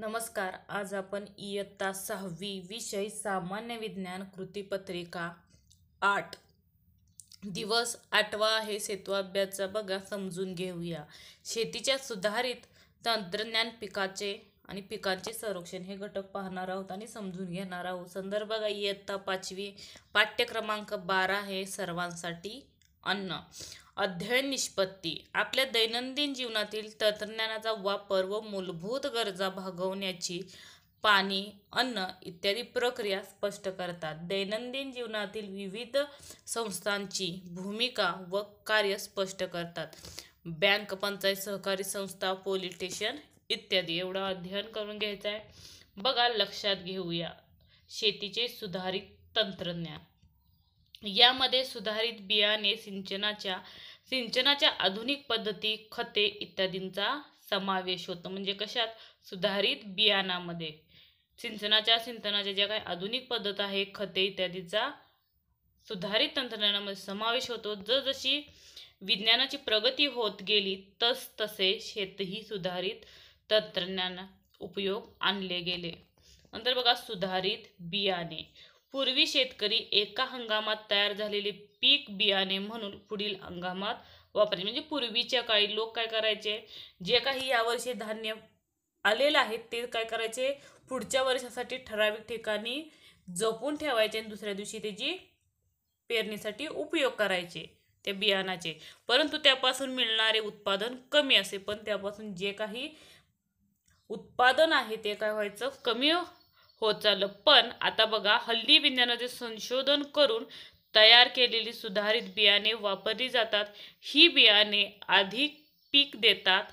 नमस्कार आज आपण इयत्ता सहावी विषय सामान्य विज्ञान कृतीपत्रिका आठ दिवस आठवा आहे सेतुअभ्याचा बघा समजून घेऊया शेतीच्या सुधारित तंत्रज्ञान पिकाचे आणि पिकांचे संरक्षण हे घटक पाहणार आहोत आणि समजून घेणार आहोत संदर्भ इयत्ता पाचवी पाठ्यक्रमांक बारा हे सर्वांसाठी अन्न अध्ययन निष्पत्ती आपल्या दैनंदिन जीवनातील तंत्रज्ञानाचा वापर व मूलभूत गरजा भागवण्याची पाणी अन्न इत्यादी प्रक्रिया स्पष्ट करतात दैनंदिन जीवनातील विविध संस्थांची भूमिका व कार्य स्पष्ट करतात बँक पंचायत सहकारी संस्था पोलीस स्टेशन इत्यादी एवढं अध्ययन करून घ्यायचं आहे बघा लक्षात घेऊया शेतीचे सुधारित तंत्रज्ञान यामध्ये सुधारित बियाणे सिंचनाच्या सिंचनाच्या आधुनिक पद्धती खते इत्यादींचा समावेश होतो म्हणजे कशात सुधारित बियाणामध्ये सिंचनाच्या सिंचनाच्या ज्या काही आधुनिक पद्धत आहे खते इत्यादीचा सुधारित तंत्रज्ञानामध्ये समावेश होतो जसजशी विज्ञानाची प्रगती होत गेली तस तसे शेतही सुधारित तंत्रज्ञान उपयोग आणले गेले नंतर बघा सुधारित बियाणे पूर्वी शेतकरी एका हंगामात तयार झालेले पीक बियाणे म्हणून पुढील हंगामात वापरायचे म्हणजे पूर्वीच्या काळी लोक काय करायचे जे काही यावर्षी धान्य आलेलं आहे ते काय करायचे पुढच्या वर्षासाठी ठराविक ठिकाणी जपून ठेवायचे आणि दुसऱ्या दिवशी त्याची पेरणीसाठी उपयोग करायचे त्या बियाणाचे परंतु त्यापासून मिळणारे उत्पादन कमी असे पण त्यापासून जे काही उत्पादन आहे ते काय व्हायचं कमी होत चाललं पण आता बघा हल्ली विज्ञानाचे संशोधन करून तयार केलेली सुधारित बियाणे वापरली जातात ही बियाणे अधिक पीक देतात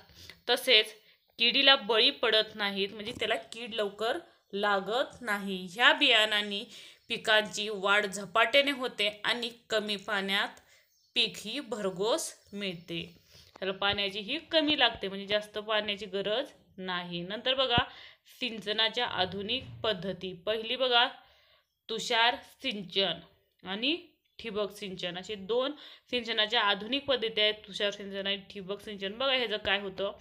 तसेच किडीला बळी पडत नाहीत म्हणजे त्याला कीड लवकर लागत नाही ह्या बियाणांनी पिकांची वाढ झपाट्याने होते आणि कमी पाण्यात पीक ही भरघोस मिळते त्याला पाण्याची ही कमी लागते म्हणजे जास्त पाण्याची गरज नाही नंतर बघा सिंचनाच्या आधुनिक पद्धती पहिली बघा तुषार सिंचन आणि ठिबक सिंचन असे दोन सिंचनाच्या आधुनिक पद्धती आहेत तुषार सिंचन आणि ठिबक सिंचन बघा ह्याचं काय होतं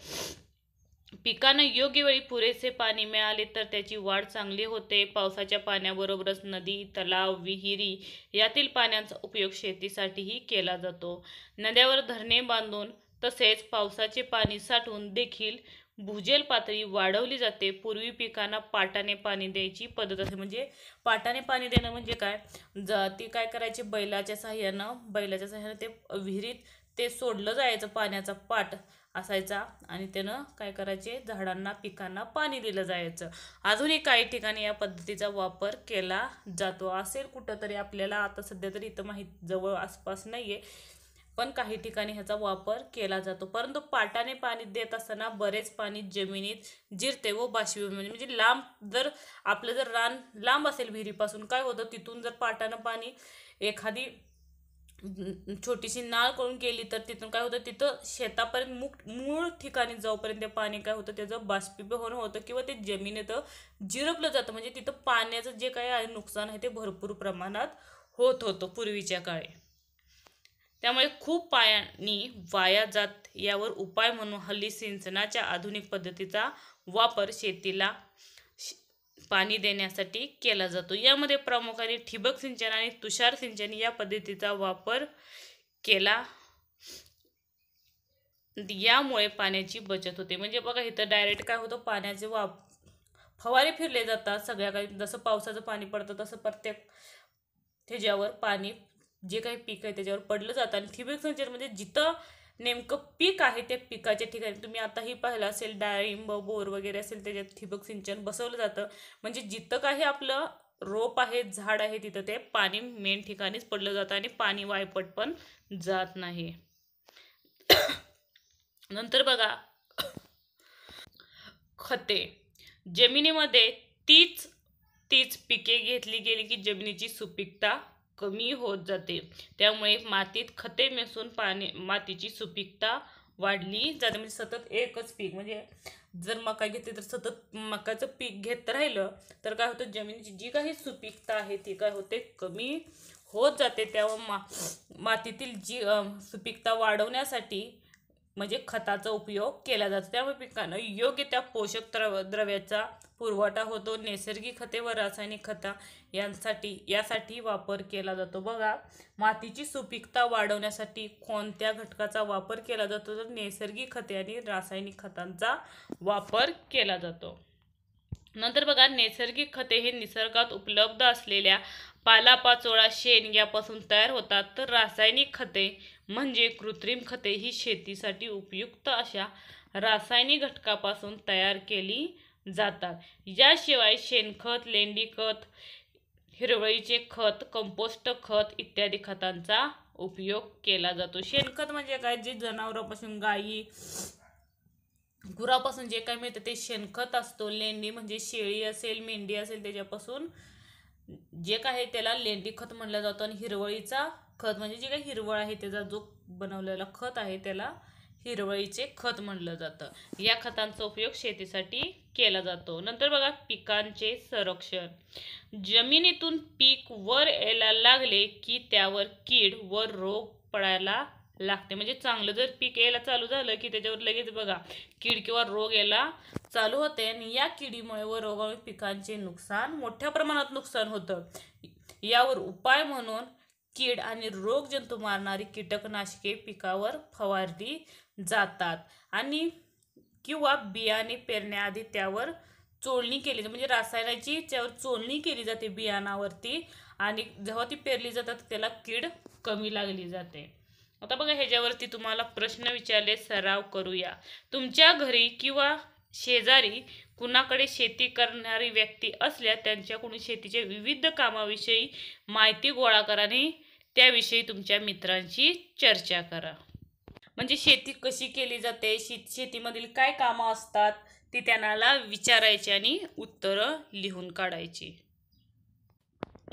पिकांना योग्य वेळी पुरेसे पाणी मिळाले तर त्याची वाढ चांगली होते पावसाच्या पाण्याबरोबरच नदी तलाव विहिरी यातील पाण्याचा उपयोग शेतीसाठीही केला जातो नद्यावर धरणे बांधून तसेच पावसाचे पाणी साठवून देखील भूजल पातळी वाढवली जाते पूर्वी पिकांना पाटाने पाणी द्यायची पद्धत असते म्हणजे पाटाने पाणी देणं म्हणजे काय ज ते काय करायचे बैलाच्या साह्यानं बैलाच्या साह्यानं ते विहिरीत ते सोडलं जायचं पाण्याचा पाट असायचा आणि त्यानं काय करायचे झाडांना पिकांना पाणी दिलं जायचं अजूनही काही ठिकाणी या पद्धतीचा वापर केला जातो असेल कुठंतरी आपल्याला आता सध्या तरी इथं माहीत जवळ आसपास नाही आहे पण काही ठिकाणी ह्याचा वापर केला जातो परंतु पाटाने पाणी देत असताना बरेच पाणी जमिनीत जिरते व बाष्पी म्हणजे, म्हणजे लांब जर आपलं जर रान लांब असेल विहिरीपासून काय होतं तिथून जर पाटानं पाणी एखादी छोटीशी नाळ करून गेली तर तिथून काय होतं तिथं शेतापर्यंत मुक मूळ ठिकाणी जाऊपर्यंत ते पाणी काय होतं त्याचं बाष्पीभवन होतं किंवा ते जमिनीत जिरपलं जातं म्हणजे तिथं पाण्याचं जे काही नुकसान आहे ते भरपूर प्रमाणात होत होतं पूर्वीच्या काळी त्यामुळे खूप पायांनी वाया जात यावर उपाय म्हणून हल्ली सिंचनाच्या आधुनिक पद्धतीचा वापर शेतीला पाणी देण्यासाठी केला जातो यामध्ये प्रामुख्याने ठिबक सिंचन आणि तुषार सिंचन या पद्धतीचा वापर केला यामुळे पाण्याची बचत होते म्हणजे बघा इथं डायरेक्ट काय होतं पाण्याचे वाप फवारे फिरले जातात सगळ्या काही जसं पावसाचं पाणी पडतं तसं प्रत्येक ह्याच्यावर पाणी जे काही पीक आहे त्याच्यावर पडलं जातं आणि ठिबक सिंचन म्हणजे जिथं नेमकं पीक आहे त्या पिकाच्या ठिकाणी तुम्ही आताही पाहिलं असेल डाळिंब बोर वगैरे असेल त्याच्यात ठिबक सिंचन बसवलं जातं म्हणजे जिथं काही आपलं रोप आहे झाड आहे तिथं ते पाणी मेन ठिकाणीच पडलं जातं आणि पाणी वायपट पण जात नाही नंतर बघा खते जमिनीमध्ये तीच तीच पिके घेतली गेली की जमिनीची सुपीकता कमी होत जाते त्यामुळे मातीत खते मिसळून पाणी मातीची सुपीकता वाढली जाते म्हणजे सतत एकच पीक म्हणजे जर मका घेतली तर सतत मकाचं पीक घेत राहिलं तर काय होतं जमिनीची जी काही सुपीकता आहे ती काय होते कमी होत जाते त्यामुळे मा मातीतील जी सुपीकता वाढवण्यासाठी म्हणजे खताचा उपयोग केला जातो त्यामुळे पिकांना योग्य त्या पोषक द्रव द्रव्याचा पुरवठा होतो नैसर्गिक खते व रासायनिक खता यांसाठी यासाठी वापर केला जातो बघा मातीची सुपीकता वाढवण्यासाठी कोणत्या घटकाचा वापर केला जातो तर नैसर्गिक खते आणि रासायनिक खतांचा वापर केला जातो नंतर बघा नैसर्गिक खते हे निसर्गात उपलब्ध असलेल्या पालापाचोळा शेण यापासून तयार होतात तर रासायनिक खते म्हणजे कृत्रिम खते ही शेतीसाठी उपयुक्त अशा रासायनिक घटकापासून तयार केली जातात याशिवाय शेणखत लेंडी खत हिरवळीचे खत कंपोस्ट खत इत्यादी खतांचा उपयोग केला जातो शेणखत म्हणजे काय जे जनावरांपासून गायी गुरापासून जे काय मिळतं ते शेणखत असतो लेंडी म्हणजे शेळी असेल मेंढी असेल त्याच्यापासून जे काय त्याला लेंडी खत म्हणलं जातो आणि हिरवळीचा खत म्हणजे जे काही हिरवळ आहे त्याचा जो बनवलेला खत आहे त्याला हिरवळीचे खत म्हणलं जातं या खतांचा उपयोग शेतीसाठी केला जातो नंतर बघा पिकांचे संरक्षण जमिनीतून पीक वर यायला लागले की त्यावर कीड व रोग पडायला लागते म्हणजे चांगलं जर पीक यायला चालू झालं की त्याच्यावर लगेच बघा कीड किंवा रोग यायला चालू होते आणि या किडीमुळे व रोगामुळे पिकांचे नुकसान मोठ्या प्रमाणात नुकसान होतं यावर उपाय म्हणून कीड आणि रोग जंतू मारणारी कीटकनाशके पिकावर फवारली जातात आणि किंवा बियाणे पेरण्याआधी त्यावर चोळणी केली म्हणजे रासायनाची त्यावर चोळणी केली जाते बियाणावरती आणि जेव्हा ती पेरली जातात त्याला कीड कमी लागली जाते आता बघा ह्याच्यावरती तुम्हाला प्रश्न विचारले सराव करूया तुमच्या घरी किंवा शेजारी कुणाकडे शेती करणारी व्यक्ती असल्या त्यांच्याकडून शेतीच्या विविध कामाविषयी माहिती गोळा करा आणि त्याविषयी तुमच्या मित्रांशी चर्चा करा म्हणजे शेती कशी केली जाते शे शेतीमधील काय कामं असतात ती त्यांना विचारायची आणि उत्तरं लिहून काढायची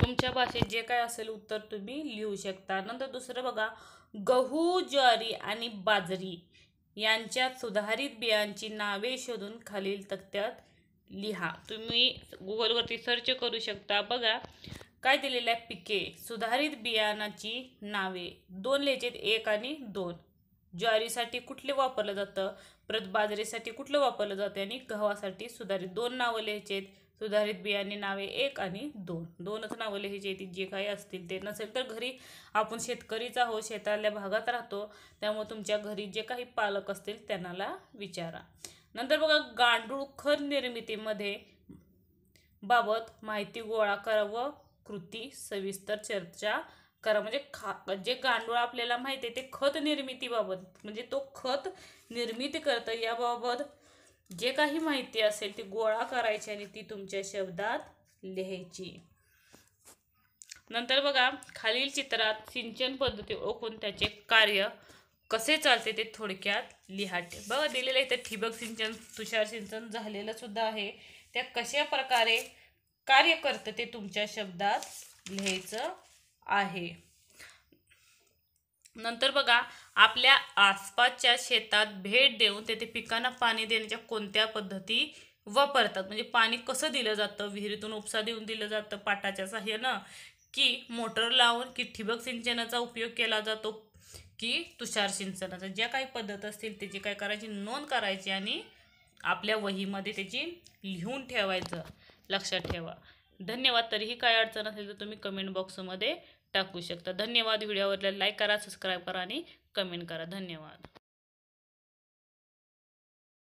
तुमच्या भाषेत जे काय असेल उत्तर तुम्ही लिहू शकता नंतर दुसरं बघा गहू ज्वारी आणि बाजरी यांच्या सुधारित बियांची नावे शोधून खालील तक्त्यात लिहा तुम्ही गुगलवरती सर्च करू शकता बघा काय दिलेलं आहे पिके सुधारित बियाणाची नावे दोन लेजेत एक आणि दोन ज्वारीसाठी कुठले वापरलं जातं परत बाजरीसाठी कुठलं वापरलं जातं आणि गव्हासाठी सुधारित दोन नावं लिहायचे आहेत सुधारित बियाणे नावे एक आणि दोन दोनच नावं लिहायची ती जे काही असतील ते नसेल तर घरी आपण शेतकरीच आहोत शेतातल्या भागात राहतो त्यामुळे तुमच्या घरी जे काही पालक असतील त्यांना विचारा नंतर बघा गांडूळ खत निर्मितीमध्ये बाबत माहिती गोळा करा व कृती सविस्तर चर्चा करा म्हणजे खा जे गांडूळ आपल्याला माहिती आहे ते खत निर्मितीबाबत म्हणजे तो खत निर्मिती करतं याबाबत जे काही माहिती असेल ती गोळा करायची आणि ती तुमच्या शब्दात लिहायची नंतर बघा खालील चित्रात सिंचन पद्धती ओळखून त्याचे कार्य कसे चालते ते थोडक्यात लिहाटे बघा दिलेलं तर ठिबक सिंचन तुषार सिंचन झालेलं सुद्धा आहे त्या कशा प्रकारे कार्य करतं ते तुमच्या शब्दात लिहायचं आहे नंतर बघा आपल्या आसपासच्या शेतात भेट देऊन तेथे पिकांना पाणी देण्याच्या कोणत्या पद्धती वापरतात म्हणजे पाणी कसं दिलं जातं विहिरीतून उपसा देऊन दिलं जातं पाटाच्या साह्यानं की मोटर लावून की ठिबक सिंचनाचा उपयोग केला जातो की तुषार सिंचनाचा ज्या काही पद्धत असतील त्याची काय करायची नोंद करायची आणि आपल्या वहीमध्ये त्याची लिहून ठेवायचं लक्षात ठेवा धन्यवाद तरीही काय अडचण असेल तर तुम्ही कमेंट बॉक्समध्ये टाकू शकता धन्यवाद व्हिडिओ आवडल्याला लाईक करा सबस्क्राईब करा आणि कमेंट करा धन्यवाद